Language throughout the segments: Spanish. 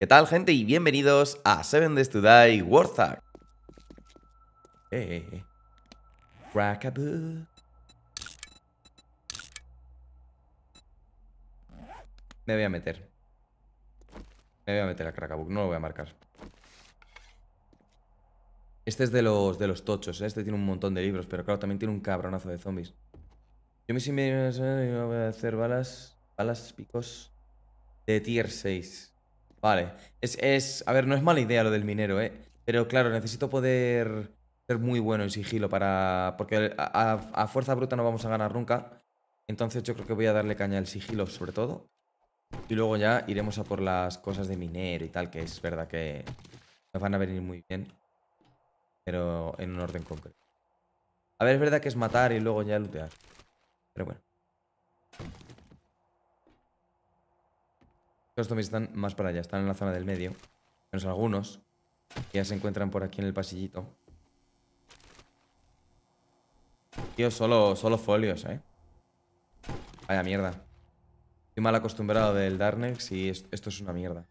¿Qué tal, gente? Y bienvenidos a Seven Days to Die Warthog. Eh, eh, eh. Me voy a meter. Me voy a meter a Crackabook, no lo voy a marcar. Este es de los, de los tochos, este tiene un montón de libros, pero claro, también tiene un cabronazo de zombies. Yo me me voy a hacer balas, balas picos de tier 6. Vale. Es, a ver, no es mala idea lo del minero, ¿eh? Pero claro, necesito poder ser muy bueno en sigilo para... Porque a, a fuerza bruta no vamos a ganar nunca. Entonces yo creo que voy a darle caña al sigilo sobre todo. Y luego ya iremos a por las cosas de minero y tal, que es verdad que nos van a venir muy bien. Pero en un orden concreto. A ver, es verdad que es matar y luego ya lootear. Pero bueno. Los zombies están más para allá, están en la zona del medio. Menos algunos. Que ya se encuentran por aquí en el pasillito. Tío, solo, solo folios, eh. Vaya mierda. Estoy mal acostumbrado del Darnex y esto es una mierda.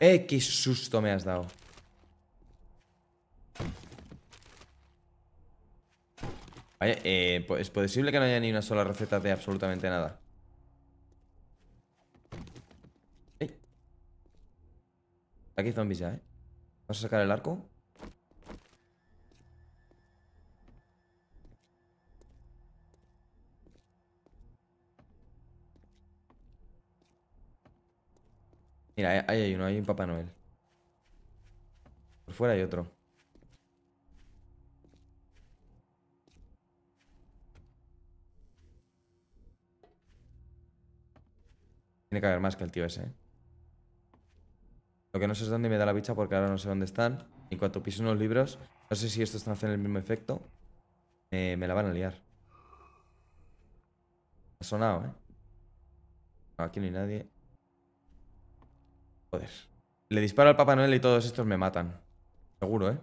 ¡Eh, qué susto me has dado! Eh, es posible que no haya ni una sola receta de absolutamente nada. Aquí hay zombies ya, ¿eh? Vamos a sacar el arco? Mira, ahí hay uno, hay un Papá Noel. Por fuera hay otro. Tiene que haber más que el tío ese. ¿eh? Lo que no sé es dónde me da la bicha porque ahora no sé dónde están. Y cuando piso unos libros, no sé si estos están haciendo el mismo efecto. me la van a liar. Ha sonado, ¿eh? No, aquí no hay nadie. Joder. Le disparo al Papá Noel y todos estos me matan. Seguro, ¿eh?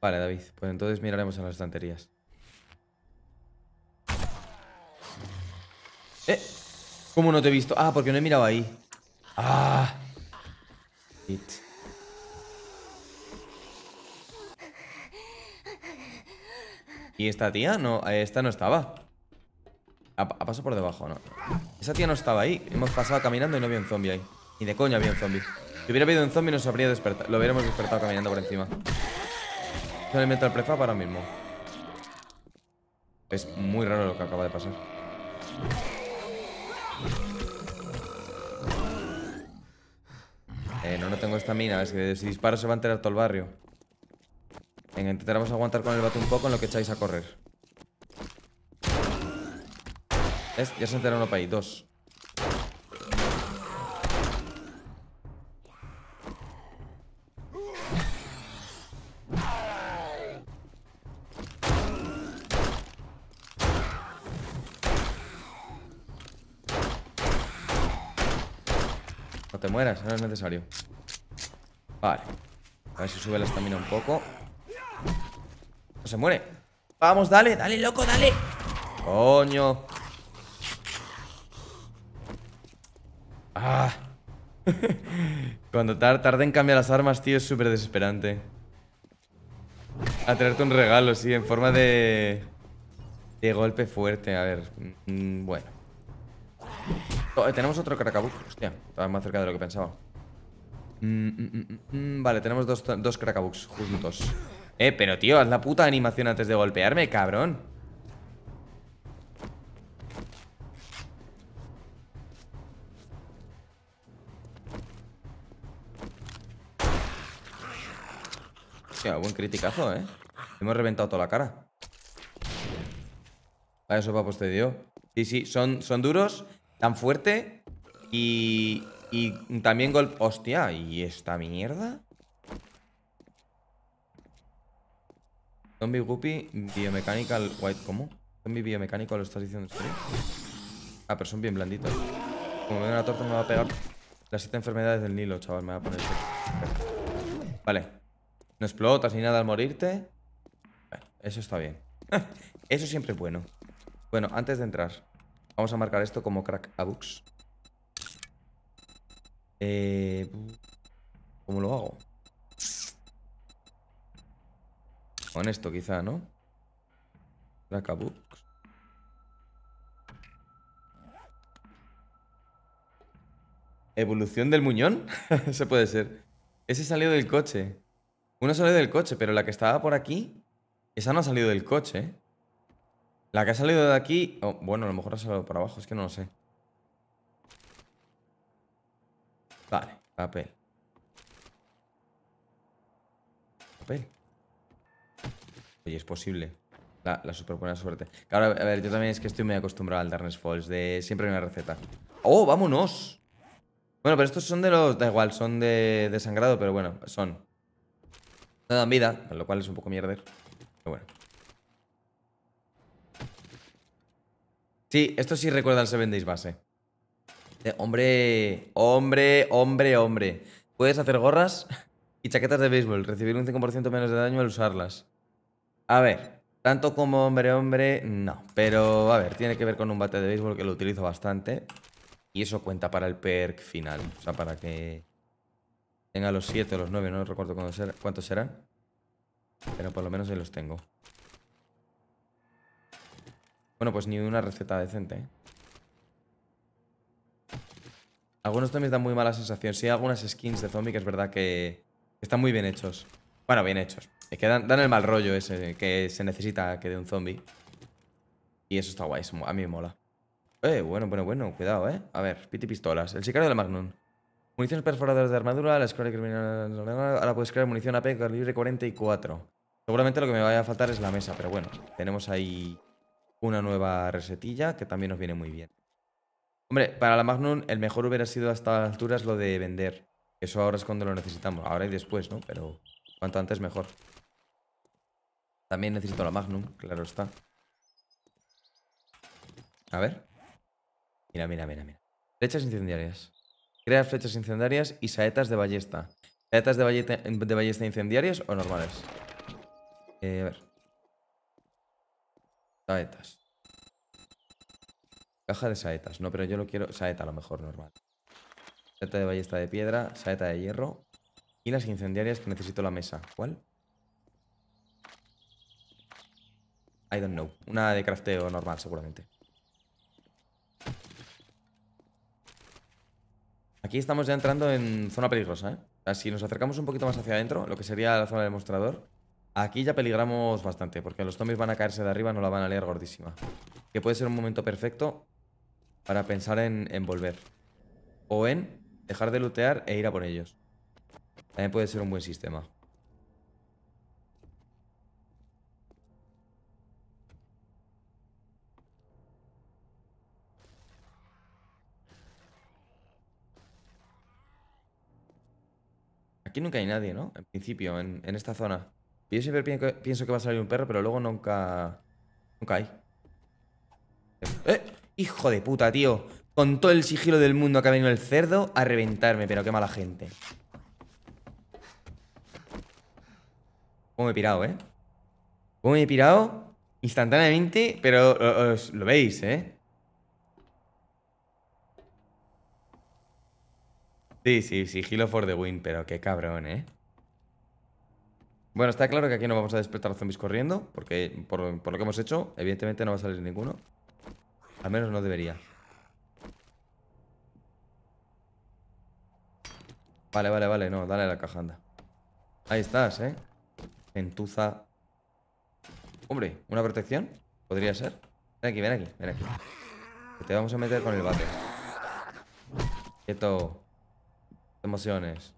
Vale, David. Pues entonces miraremos a las estanterías. ¿Eh? ¿Cómo no te he visto? Ah, porque no he mirado ahí. Ah. ¿Y esta tía? No, esta no estaba. ¿Ha pasado por debajo, no. Esa tía no estaba ahí. Hemos pasado caminando y no había un zombie ahí. Ni de coño había un zombie. Si hubiera habido un zombie nos habría despertado. Lo hubiéramos despertado caminando por encima. le el prefa para ahora mismo. Es muy raro lo que acaba de pasar. Eh, no, no tengo mina. Es que si disparo se va a enterar todo el barrio. Venga, intentaremos aguantar con el bate un poco en lo que echáis a correr. Es, ya se enteraron uno para ahí. Dos. no es necesario Vale A ver si sube la estamina un poco No se muere Vamos, dale, dale, loco, dale Coño Ah Cuando tarda en cambiar las armas, tío, es súper desesperante A traerte un regalo, sí, en forma de... De golpe fuerte, a ver mm, Bueno Oh, eh, tenemos otro Krakabuk. Hostia, estaba más cerca de lo que pensaba. Mm, mm, mm, vale, tenemos dos, dos Krakabuks juntos. Eh, pero tío, haz la puta animación antes de golpearme, cabrón. Hostia, buen criticazo, eh. Hemos reventado toda la cara. Vale, eso va, posterior. Pues, sí, sí, son, son duros tan fuerte y, y también golpe... Hostia, ¿y esta mierda? Zombie Guppy Biomechanical White. ¿Cómo? Zombie biomecánico ¿lo estás diciendo a Ah, pero son bien blanditos. Como me una torta me va a pegar las siete enfermedades del Nilo, chaval. Me va a poner Vale. No explotas ni nada al morirte. eso está bien. eso siempre es bueno. Bueno, antes de entrar. Vamos a marcar esto como crack eh, ¿Cómo lo hago? Con esto quizá, ¿no? Crack books. ¿Evolución del muñón? Ese puede ser. Ese salió del coche. Uno salió del coche, pero la que estaba por aquí, esa no ha salido del coche. ¿eh? La que ha salido de aquí... Oh, bueno, a lo mejor ha salido por abajo, es que no lo sé. Vale, papel. Papel. Oye, es posible. La, la super buena suerte. Claro, a ver, yo también es que estoy muy acostumbrado al Darkness Falls. De siempre una receta. ¡Oh, vámonos! Bueno, pero estos son de los... Da igual, son de, sangrado, pero bueno, son. No dan vida, lo cual es un poco mierder. Pero bueno. Sí, esto sí recuerda al Seven Days base. Eh, hombre, hombre, hombre, hombre. Puedes hacer gorras y chaquetas de béisbol, recibir un 5% menos de daño al usarlas. A ver, tanto como hombre, hombre, no. Pero, a ver, tiene que ver con un bate de béisbol que lo utilizo bastante. Y eso cuenta para el perk final. O sea, para que tenga los 7 o los 9, no recuerdo cuántos serán. Pero por lo menos ahí los tengo. Bueno, pues ni una receta decente. ¿eh? Algunos zombies dan muy mala sensación. Sí, hay algunas skins de zombie que es verdad que están muy bien hechos. Bueno, bien hechos. Es que dan, el mal rollo ese que se necesita que dé un zombie. Y eso está guay, a mí me mola. Eh, bueno, bueno, bueno, cuidado, eh. A ver, piti pistolas. El sicario del Magnum. Municiones perforadoras de armadura, la escuela criminal. Ahora puedes crear munición AP libre 44. Seguramente lo que me vaya a faltar es la mesa, pero bueno, tenemos ahí una nueva resetilla que también nos viene muy bien. Hombre, para la Magnum el mejor hubiera sido hasta altura alturas lo de vender. Eso ahora es cuando lo necesitamos. Ahora y después, ¿no? Pero cuanto antes mejor. También necesito la Magnum, claro está. A ver. Mira, mira, mira, mira. Flechas incendiarias. Crea flechas incendiarias y saetas de ballesta. ¿Saetas de, de ballesta incendiarias o normales? Eh, a ver. Saetas. Caja de saetas. No, pero yo lo quiero... Saeta a lo mejor, normal. Saeta de ballesta de piedra, saeta de hierro. Y las incendiarias que necesito la mesa. ¿Cuál? I don't know. Una de crafteo normal, seguramente. Aquí estamos ya entrando en zona peligrosa, ¿eh? Si nos acercamos un poquito más hacia adentro, lo que sería la zona del mostrador, Aquí ya peligramos bastante, porque los zombies van a caerse de arriba, no la van a leer gordísima. Que puede ser un momento perfecto para pensar en, volver. O en dejar de lootear e ir a por ellos. También puede ser un buen sistema. Aquí nunca hay nadie, ¿no? En principio, en esta zona. Yo siempre pienso que va a salir un perro, pero luego nunca... Nunca hay. ¡Eh! ¡Hijo de puta, tío! Con todo el sigilo del mundo que ha venido el cerdo a reventarme, pero qué mala gente. ¿Cómo me he pirado, eh? ¿Cómo me he pirado? Instantáneamente, pero lo veis, ¿eh? Sí, sí, sigilo for the win, pero qué cabrón, ¿eh? Bueno, está claro que aquí no vamos a despertar a zombies corriendo, porque por, lo que hemos hecho, evidentemente no va a salir ninguno. Al menos no debería. Vale, vale, vale, no, dale a la caja, anda. Ahí estás, ¿eh? Entuza. Hombre, ¿una protección? ¿Podría ser? Ven aquí, ven aquí, ven aquí. te vamos a meter con el bate. Quieto. Emociones.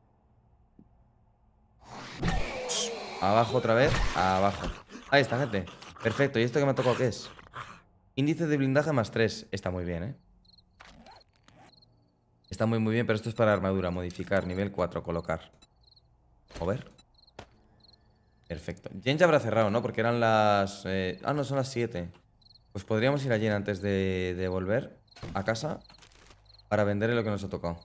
Abajo otra vez. Abajo. Ahí está, gente. Perfecto. ¿Y esto que me ha tocado qué es? Índice de blindaje más 3. Está muy bien, ¿eh? Está muy, muy bien, pero esto es para armadura. Modificar, nivel 4, colocar. Mover. Perfecto. Jen ya habrá cerrado, ¿no? Porque eran las... Eh, ah, no, son las 7. Pues podríamos ir a Jen antes de, de volver a casa para vender lo que nos ha tocado.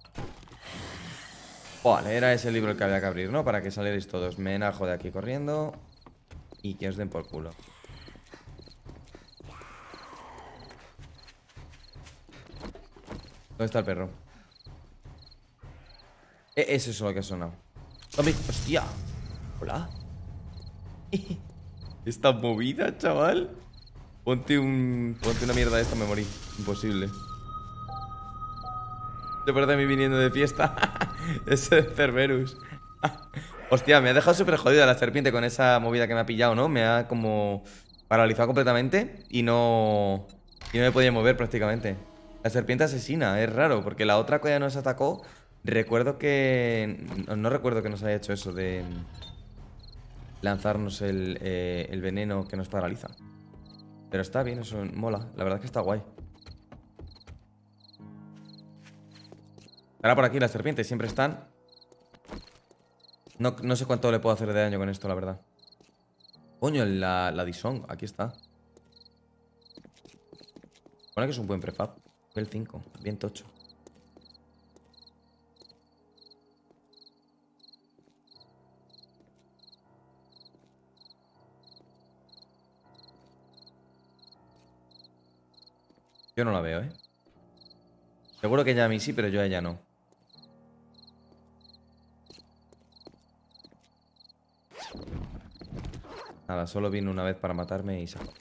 Vale, era ese libro el que había que abrir, ¿no? Para que salierais todos. Me enajo de aquí corriendo y que os den por culo. ¿Dónde está el perro? Eh, es eso lo que ha sonado. ¡Hostia! ¿Hola? ¿Estás movida, chaval. Ponte un... Ponte una mierda de esta, me morí. Imposible parte de mí viniendo de fiesta. Ese Cerberus. Hostia, me ha dejado súper jodida la serpiente con esa movida que me ha pillado, ¿no? Me ha como paralizado completamente y no... Y no me podía mover prácticamente. La serpiente asesina, es raro, porque la otra ya nos atacó, recuerdo que... No, recuerdo que nos haya hecho eso de lanzarnos el, eh, el veneno que nos paraliza. Pero está bien, eso mola. La verdad es que está guay. Ahora por aquí las serpientes siempre están. No, sé cuánto le puedo hacer de daño con esto, la verdad. Coño, la, la Aquí está. Bueno, que es un buen prefab. El 5. Bien tocho. Yo no la veo, ¿eh? Seguro que ya a mí sí, pero yo a ella no. Nada, solo vino una vez para matarme y salgo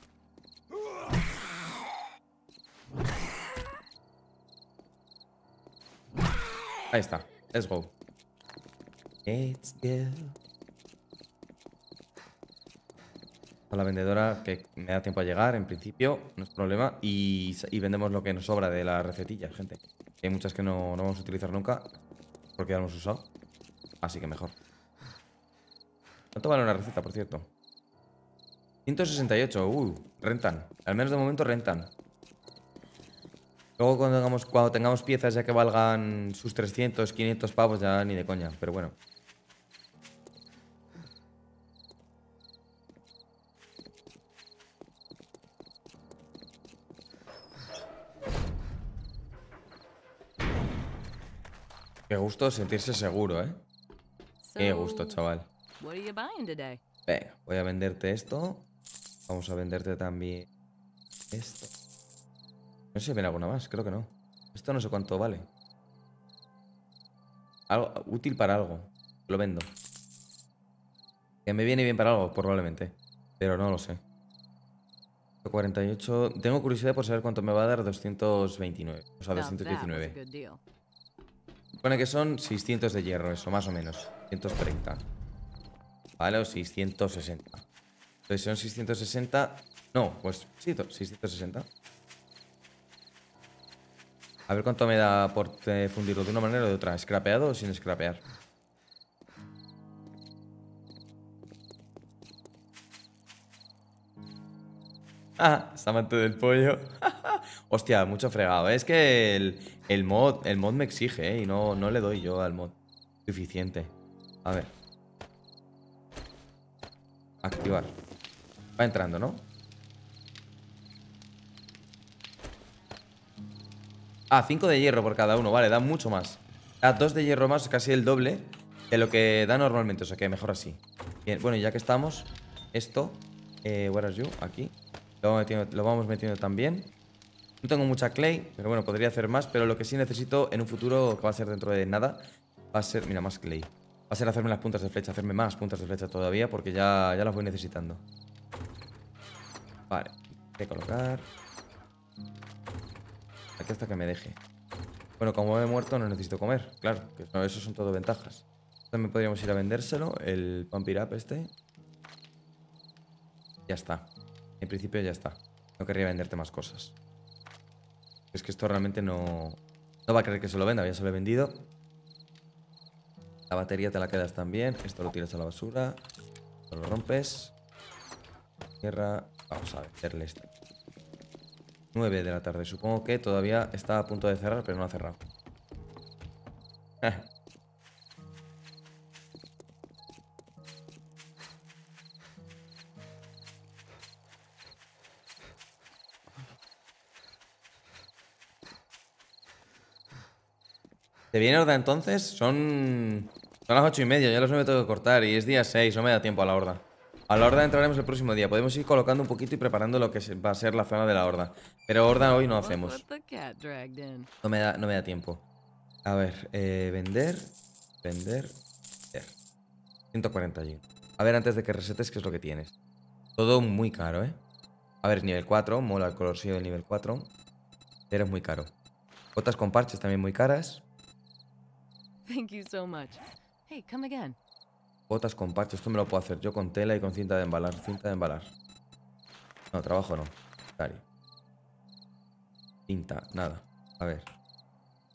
Ahí está. Let's go. A la vendedora que me da tiempo a llegar, en principio, no es problema. Y, vendemos lo que nos sobra de la recetilla, gente. Hay muchas que no, vamos a utilizar nunca porque ya hemos usado. Así que mejor. ¿Cuánto vale una receta, por cierto? 168, uh, rentan. Al menos de momento rentan. Luego cuando tengamos, cuando tengamos piezas ya que valgan sus 300, 500 pavos, ya ni de coña, pero bueno. Qué gusto sentirse seguro, ¿eh? Qué gusto, chaval. Venga, voy a venderte esto. Vamos a venderte también esto. No sé si viene alguna más, creo que no. Esto no sé cuánto vale. Algo útil para algo. Lo vendo. Que me viene bien para algo, probablemente. Pero no lo sé. 48. Tengo curiosidad por saber cuánto me va a dar 229. O sea, 219. Supone que son 600 de hierro, eso, más o menos. 130. Vale, o 660. Presión 660. No, pues sí, 660. A ver cuánto me da por fundirlo de una manera o de otra. ¿Scrapeado o sin scrapear? Ah, amante del pollo. Hostia, mucho fregado. ¿eh? Es que el, mod, el mod me exige, ¿eh? Y no, no le doy yo al mod. Suficiente. A ver. Activar entrando, ¿no? Ah, 5 de hierro por cada uno, vale, da mucho más ah, Da 2 de hierro más, casi el doble De lo que da normalmente, o sea que mejor así Bien, bueno, ya que estamos Esto, eh, where you? Aquí lo vamos, metiendo, lo vamos metiendo también No tengo mucha clay Pero bueno, podría hacer más, pero lo que sí necesito En un futuro, que va a ser dentro de nada Va a ser, mira, más clay Va a ser hacerme las puntas de flecha, hacerme más puntas de flecha todavía Porque ya, ya las voy necesitando Vale, colocar. Aquí hasta que me deje. Bueno, como he muerto no necesito comer, claro, que eso son todo ventajas. También podríamos ir a vendérselo, el Pampirap este. Ya está. En principio ya está. No querría venderte más cosas. Es que esto realmente no... No va a querer que se lo venda, ya se lo he vendido. La batería te la quedas también. Esto lo tiras a la basura. Esto lo rompes. Tierra. Vamos a meterle esta. 9 de la tarde. Supongo que todavía está a punto de cerrar, pero no ha cerrado. ¿Se viene horda entonces? Son... Son las ocho y media, ya los sobre tengo que cortar y es día 6, no me da tiempo a la horda. A la horda entraremos el próximo día. Podemos ir colocando un poquito y preparando lo que va a ser la zona de la horda. Pero horda hoy no hacemos. No me da, no me da tiempo. A ver, eh, vender, vender, vender. 140 allí. A ver, antes de que resetes, ¿qué es lo que tienes? Todo muy caro, ¿eh? A ver, nivel 4. Mola el colorcillo del nivel 4. Pero es muy caro. Botas con parches también muy caras. Thank so much. Hey, come Botas con pacho. Esto me lo puedo hacer yo con tela y con cinta de embalar. Cinta de embalar. No, trabajo no. Cinta, nada. A ver.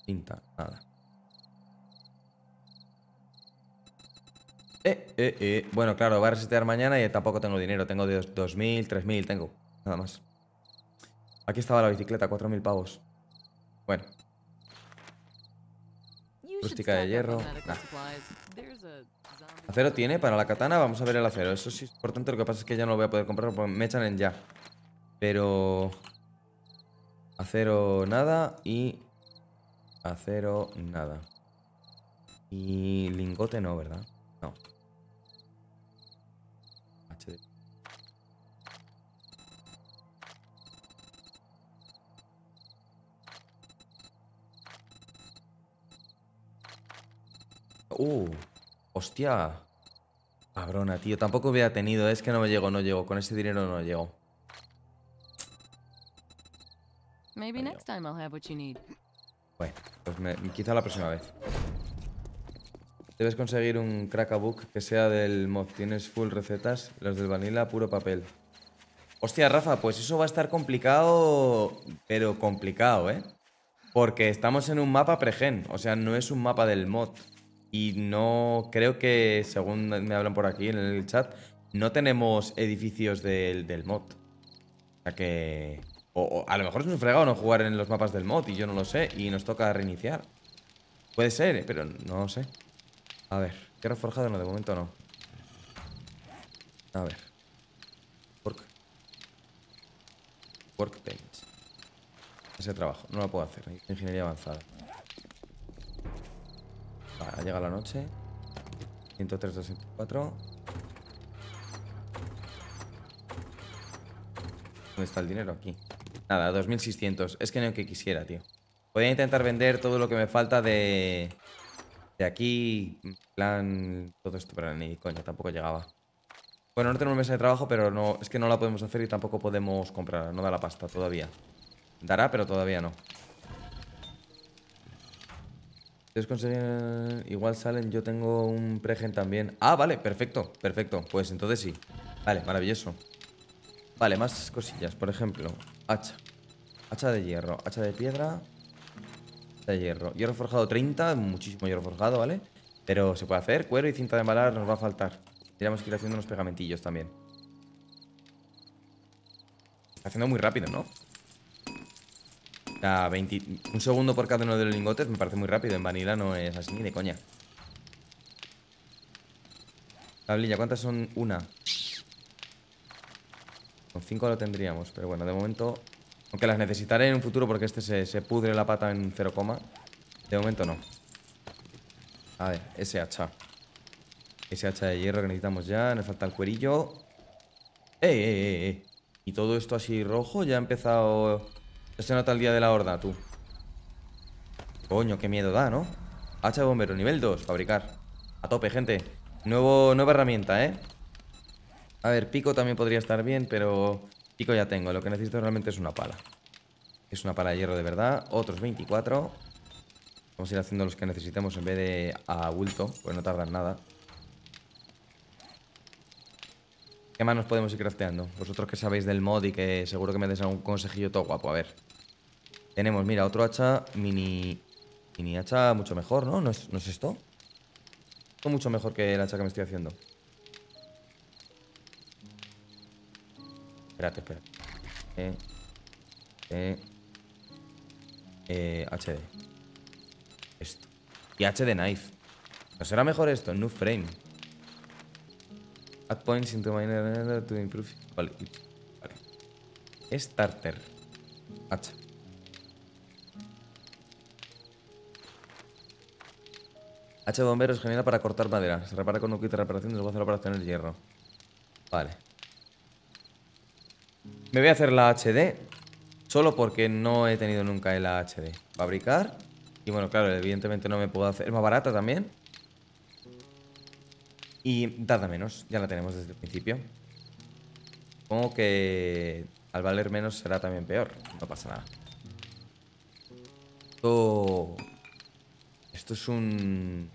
Cinta, nada. Eh, eh, eh. Bueno, claro, va a resetear mañana y tampoco tengo dinero. Tengo 2.000, 3.000, tengo. Nada más. Aquí estaba la bicicleta, 4.000 pavos. Bueno de hierro. Acero tiene para la katana. Vamos a ver el acero. Eso sí es importante. Lo que pasa es que ya no lo voy a poder comprar porque me echan en ya. Pero... Acero nada y... Acero nada. Y lingote no, ¿verdad? No. ¡Uh! ¡Hostia! Cabrona, tío. Tampoco hubiera tenido. Es que no me llego, no llego. Con ese dinero no llego. Maybe Bueno, pues quizá la próxima vez. Debes conseguir un crackabook que sea del mod. Tienes full recetas, los del vanilla, puro papel. Hostia, Rafa, pues eso va a estar complicado, pero complicado, ¿eh? Porque estamos en un mapa pregen, o sea, no es un mapa del mod y no creo que, según me hablan por aquí en el chat, no tenemos edificios del, del mod. O sea que... O, a lo mejor es un fregado no jugar en los mapas del mod y yo no lo sé y nos toca reiniciar. Puede ser, pero no lo sé. A ver, ¿qué reforjado no, de momento no. A ver. Work. Workbench. Ese trabajo, no lo puedo hacer. Ingeniería avanzada. Vale, ha la noche. 103, 204. ¿Dónde está el dinero? Aquí. Nada, 2600. Es que no que quisiera, tío. a intentar vender todo lo que me falta de... De aquí, plan... Todo esto, pero ni Coño, tampoco llegaba. Bueno, no tenemos mesa de trabajo, pero no es que no la podemos hacer y tampoco podemos comprar. No da la pasta todavía. Dará, pero todavía no. Si igual salen, yo tengo un pregen también. Ah, vale, perfecto, perfecto. Pues entonces sí. Vale, maravilloso. Vale, más cosillas. Por ejemplo, hacha. Hacha de hierro, hacha de piedra. Hacha de hierro. Hierro forjado 30, muchísimo hierro forjado, ¿vale? Pero se puede hacer. Cuero y cinta de embalar nos va a faltar. Tendríamos que ir haciendo unos pegamentillos también. Está haciendo muy rápido, ¿no? un segundo por cada uno de los lingotes me parece muy rápido. En Vanilla no es así ni de coña. Tablilla, ¿cuántas son? Una. Con cinco lo tendríamos, pero bueno, de momento... Aunque las necesitaré en un futuro porque este se, pudre la pata en 0, de momento no. A ver, ese hacha. Ese hacha de hierro que necesitamos ya. Nos falta el cuerillo. ¡Eh, eh, eh! eh! Y todo esto así rojo ya ha empezado se nota el día de la horda, tú. Coño, qué miedo da, ¿no? Hacha de bombero, nivel 2, fabricar. A tope, gente. Nuevo, nueva herramienta, ¿eh? A ver, pico también podría estar bien, pero pico ya tengo. Lo que necesito realmente es una pala. Es una pala de hierro de verdad. Otros 24. Vamos a ir haciendo los que necesitemos en vez de a bulto, pues no tardan nada. ¿Qué más nos podemos ir crafteando? Vosotros que sabéis del mod y que seguro que me des algún consejillo todo guapo, a ver. Tenemos, mira, otro hacha mini... Mini hacha mucho mejor, ¿no? ¿No es, ¿no es esto? Esto mucho mejor que el hacha que me estoy haciendo. Espérate, espérate. Eh, eh, eh, HD. Esto. Y HD Knife. ¿No será mejor esto? New Frame. Add points into miner to improve. Vale, Starter. Hacha. H de bombero es para cortar madera. Se repara con un kit de reparación de a hacer para el hierro. Vale. Me voy a hacer la HD. Solo porque no he tenido nunca la HD. Fabricar. Y bueno, claro, evidentemente no me puedo hacer. Es más barata también. Y dada menos. Ya la tenemos desde el principio. Supongo que al valer menos será también peor. No pasa nada. Esto... Esto es un...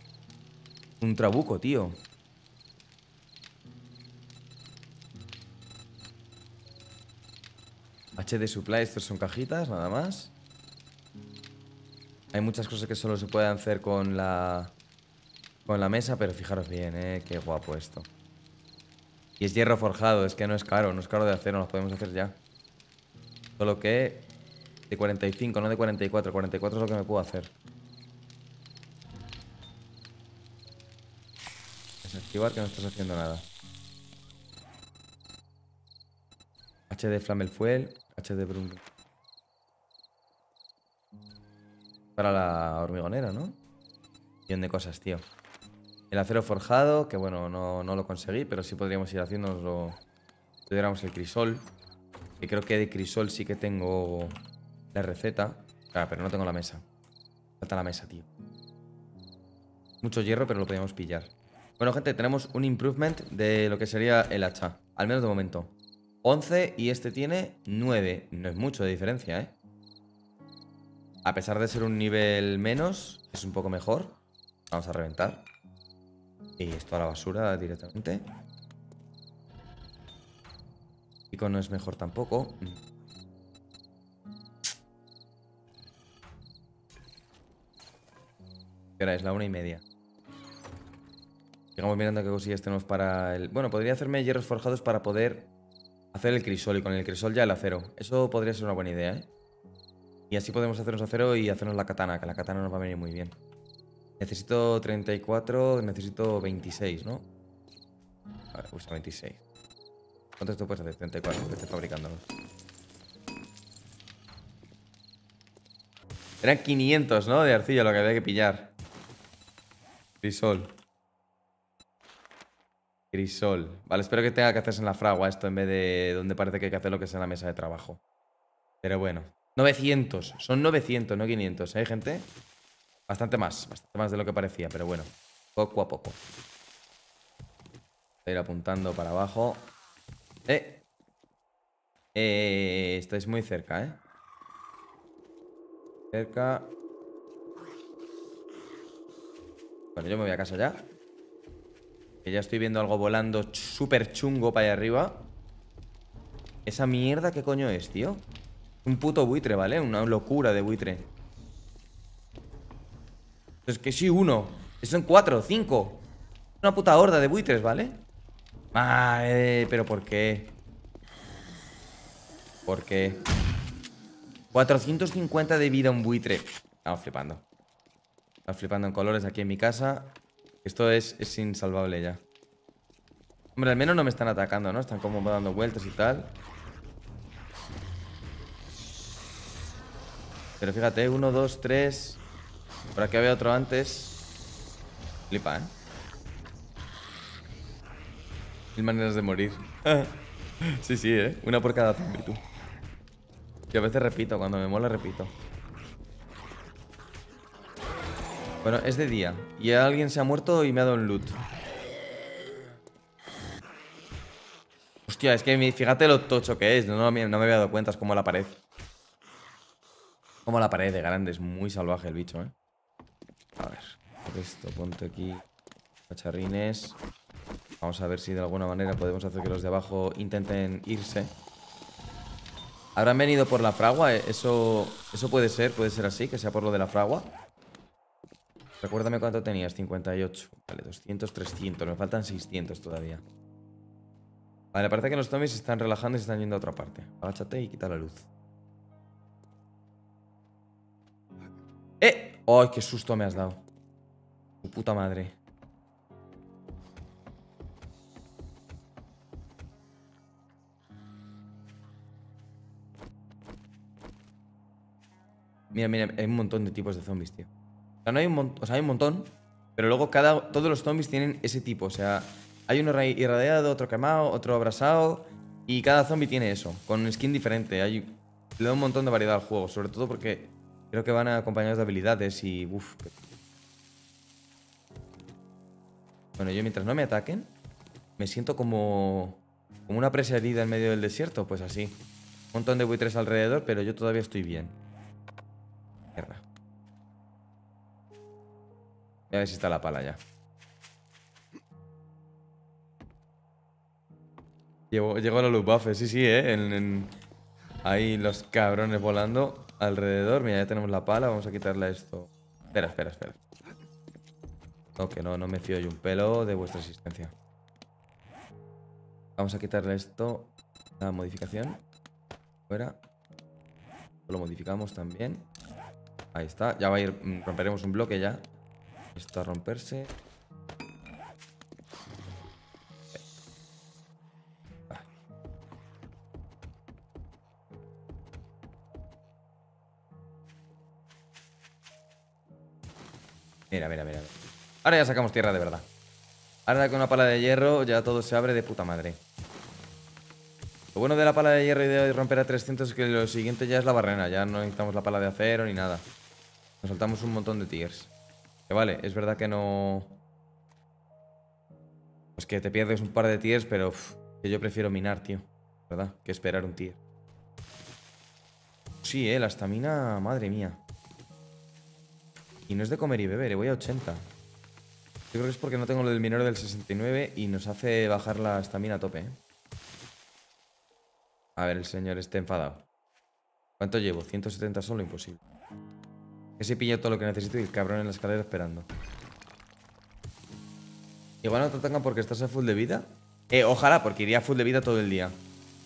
Un trabuco, tío. HD Supply, estos son cajitas, nada más. Hay muchas cosas que solo se pueden hacer con la... Con la mesa, pero fijaros bien, eh. Qué guapo esto. Y es hierro forjado, es que no es caro, no es caro de hacer, no lo podemos hacer ya. Solo que... De 45, no de 44. 44 es lo que me puedo hacer. Igual que no estás haciendo nada. H de Flamel Fuel, H de Para la hormigonera, ¿no? Millón de cosas, tío. El acero forjado, que bueno, no, lo conseguí, pero sí podríamos ir Si Tuviéramos el crisol. Que creo que de crisol sí que tengo la receta. Ah, pero no tengo la mesa. Falta la mesa, tío. Mucho hierro, pero lo podríamos pillar. Bueno, gente, tenemos un improvement de lo que sería el hacha. Al menos de momento. 11 y este tiene 9. No es mucho de diferencia, ¿eh? A pesar de ser un nivel menos, es un poco mejor. Vamos a reventar. Y esto a la basura directamente. Pico no es mejor tampoco. ¿Qué es? La una y media. Llegamos mirando qué cosillas tenemos para el... Bueno, podría hacerme hierros forjados para poder hacer el crisol y con el crisol ya el acero. Eso podría ser una buena idea, ¿eh? Y así podemos hacernos acero y hacernos la katana, que la katana nos va a venir muy bien. Necesito 34, necesito 26, ¿no? ver, usa 26. ¿Cuánto esto puedes hacer? 34, que esté fabricándolos. Eran 500, ¿no? De arcilla lo que había que pillar. Crisol. Grisol, Vale, espero que tenga que hacerse en la fragua esto en vez de donde parece que hay que hacer lo que es en la mesa de trabajo. Pero bueno. 900. Son 900, no 500, ¿eh, gente? Bastante más. Bastante más de lo que parecía, pero bueno. Poco a poco. Voy a ir apuntando para abajo. ¡Eh! Eh, estáis muy cerca, ¿eh? Cerca. Bueno, yo me voy a casa ya. Que ya estoy viendo algo volando súper chungo para allá arriba. ¿Esa mierda qué coño es, tío? Un puto buitre, ¿vale? Una locura de buitre. Es que sí, uno. Son cuatro, cinco. Una puta horda de buitres, ¿vale? eh, pero ¿por qué? ¿Por qué? 450 de vida un buitre. Estamos flipando. Estamos flipando en colores aquí en mi casa. Esto es, insalvable ya. Hombre, al menos no me están atacando, ¿no? Están como dando vueltas y tal. Pero fíjate, uno, dos, tres... Por aquí había otro antes. Flipa, ¿eh? Mil maneras de morir. sí, sí, ¿eh? Una por cada zombie, tú. Yo a veces repito, cuando me mola repito. Bueno, es de día. Y alguien se ha muerto y me ha dado un loot. Hostia, es que fíjate lo tocho que es. No, me había dado cuenta, es como la pared. Como la pared de grande. Es muy salvaje el bicho, ¿eh? A ver. Esto, ponte aquí. Cacharrines. Vamos a ver si de alguna manera podemos hacer que los de abajo intenten irse. ¿Habrán venido por la fragua? Eh, eso, eso puede ser, puede ser así, que sea por lo de la fragua. Recuérdame cuánto tenías, 58. Vale, 200, 300. Me faltan 600 todavía. Vale, parece que los zombies se están relajando y se están yendo a otra parte. Agáchate y quita la luz. ¡Eh! ¡Ay, qué susto me has dado! Tu puta madre. Mira, mira, hay un montón de tipos de zombies, tío. O sea, no hay un, montón, pero luego cada, todos los zombies tienen ese tipo. O sea, hay uno irradiado, otro quemado, otro abrasado. Y cada zombie tiene eso, con skin diferente. Hay, le da un montón de variedad al juego, sobre todo porque creo que van acompañados de habilidades y. Bueno, yo mientras no me ataquen, me siento como. como una presa herida en medio del desierto, pues así. Un montón de buitres alrededor, pero yo todavía estoy bien a ver si está la pala ya. Llegó, llegó a los buffes sí, sí, ¿eh? Ahí los cabrones volando alrededor. Mira, ya tenemos la pala, vamos a quitarle esto. Espera, espera, espera. No, no, no me fío yo un pelo de vuestra existencia. Vamos a quitarle esto, la modificación. Fuera. Lo modificamos también. Ahí está, ya va a ir, mm, romperemos un bloque ya. Esto a romperse. Mira, mira, mira. Ahora ya sacamos tierra de verdad. Ahora con una pala de hierro ya todo se abre de puta madre. Lo bueno de la pala de hierro y de romper a 300 es que lo siguiente ya es la barrena. Ya no necesitamos la pala de acero ni nada. Nos saltamos un montón de tiers. Que vale, es verdad que no... Pues que te pierdes un par de tiers, pero que yo prefiero minar, tío. ¿Verdad? Que esperar un tier. Sí, eh, la estamina, madre mía. Y no es de comer y beber, eh, voy a 80. Yo creo que es porque no tengo lo del minero del 69 y nos hace bajar la estamina a tope. Eh. A ver, el señor está enfadado. ¿Cuánto llevo? 170 solo, imposible. Ese pilla todo lo que necesito y el cabrón en la escalera esperando. Igual no te atacan porque estás a full de vida. Eh, ojalá, porque iría a full de vida todo el día.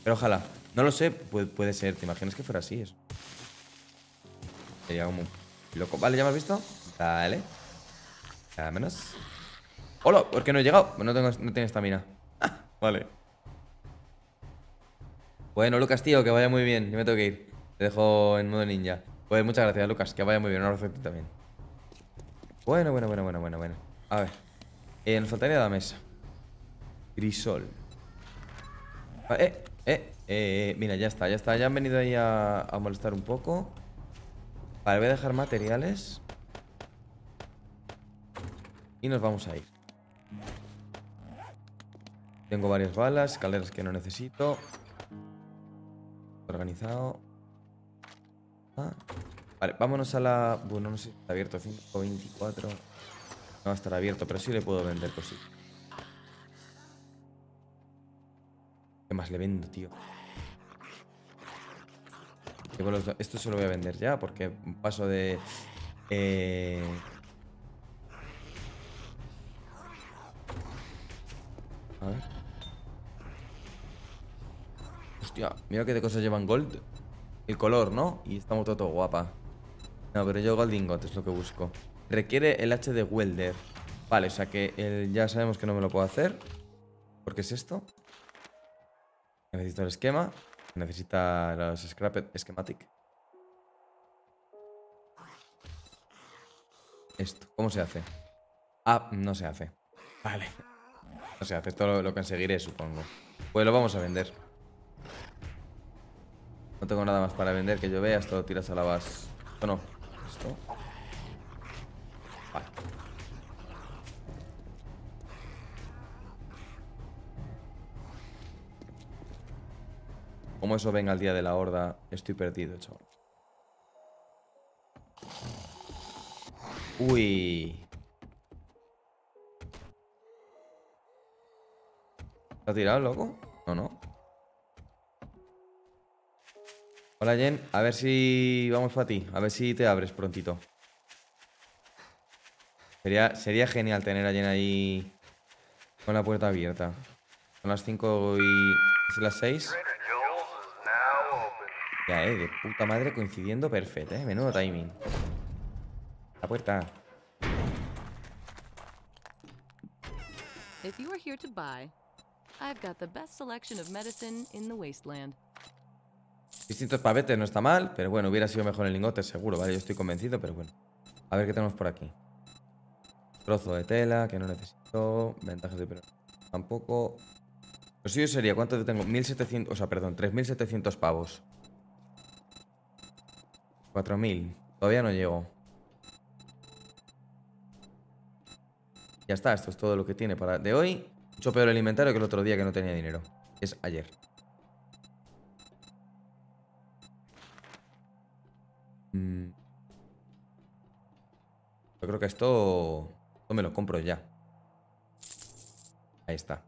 Pero ojalá. No lo sé, puede ser. ¿Te imaginas que fuera así eso? Sería como loco. Vale, ¿ya me has visto? Dale. menos. ¡Hola! ¿Por qué no he llegado? Pues no tengo, no tengo estamina. Ah, vale. Bueno, Lucas, tío, que vaya muy bien. Yo me tengo que ir. Te dejo en modo ninja. Pues muchas gracias, Lucas. Que vaya muy bien. Un abrazo también. Bueno, bueno, bueno, bueno, bueno, bueno. A ver. Eh, nos faltaría la mesa. Grisol. Eh eh, eh, eh, mira, ya está, ya está. Ya han venido ahí a, a molestar un poco. Vale, voy a dejar materiales. Y nos vamos a ir. Tengo varias balas, escaleras que no necesito. Organizado. Ah. Vale, vámonos a la... Bueno, no sé si está abierto 524. No va a estar abierto, pero sí le puedo vender sí ¿Qué más le vendo, tío? Esto se lo voy a vender ya, porque paso de... Eh... A ver. Hostia, mira que de cosas llevan gold el color, ¿no? Y está todo, todo guapa. No, pero yo Goldingot es lo que busco. Requiere el H de Welder. Vale, o sea que ya sabemos que no me lo puedo hacer. porque es esto? Necesito el esquema. Necesita los Scrap, Schematic. Esto, ¿cómo se hace? Ah, no se hace. Vale. No se hace, esto lo, lo conseguiré, supongo. Pues lo vamos a vender. No tengo nada más para vender que yo vea. Esto tiras a la base. Esto no. Esto. Vale. Como eso venga el día de la horda, estoy perdido, chaval. Uy. ¿La tirado, loco? Hola Jen, a ver si vamos para ti, a ver si te abres prontito. Sería, sería genial tener a Jen ahí con la puerta abierta. Son las 5 y... ¿Es las 6? Ya, eh, de puta madre coincidiendo perfecto, eh. Menudo timing. La puerta. If you here to buy, I've got the best selection of medicine wasteland. Distintos pavetes no está mal, pero bueno, hubiera sido mejor el lingote, seguro, ¿vale? Yo estoy convencido, pero bueno. A ver qué tenemos por aquí. Trozo de tela, que no necesito. Ventajas de... Pero tampoco. Lo suyo sería, ¿cuánto tengo? 1.700... O sea, perdón, 3.700 pavos. 4.000. Todavía no llego. Ya está, esto es todo lo que tiene para... De hoy, mucho peor el inventario que el otro día que no tenía dinero. Es ayer. Yo creo que esto, me lo compro ya. Ahí está.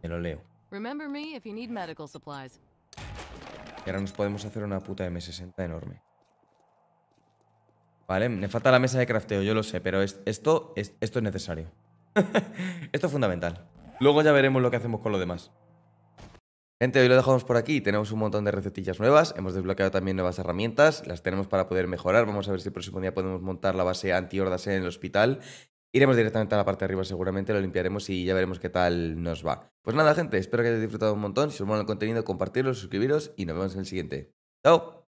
Me lo leo. Y ahora nos podemos hacer una puta M60 enorme. Vale, me falta la mesa de crafteo, yo lo sé, pero esto, esto es necesario. esto es fundamental. Luego ya veremos lo que hacemos con lo demás. Gente, hoy lo dejamos por aquí. Tenemos un montón de recetillas nuevas. Hemos desbloqueado también nuevas herramientas. Las tenemos para poder mejorar. Vamos a ver si el próximo día podemos montar la base anti-hordas en el hospital. Iremos directamente a la parte de arriba seguramente, lo limpiaremos y ya veremos qué tal nos va. Pues nada, gente, espero que hayáis disfrutado un montón. Si os mola el contenido, compartirlo, suscribiros y nos vemos en el siguiente. ¡Chao!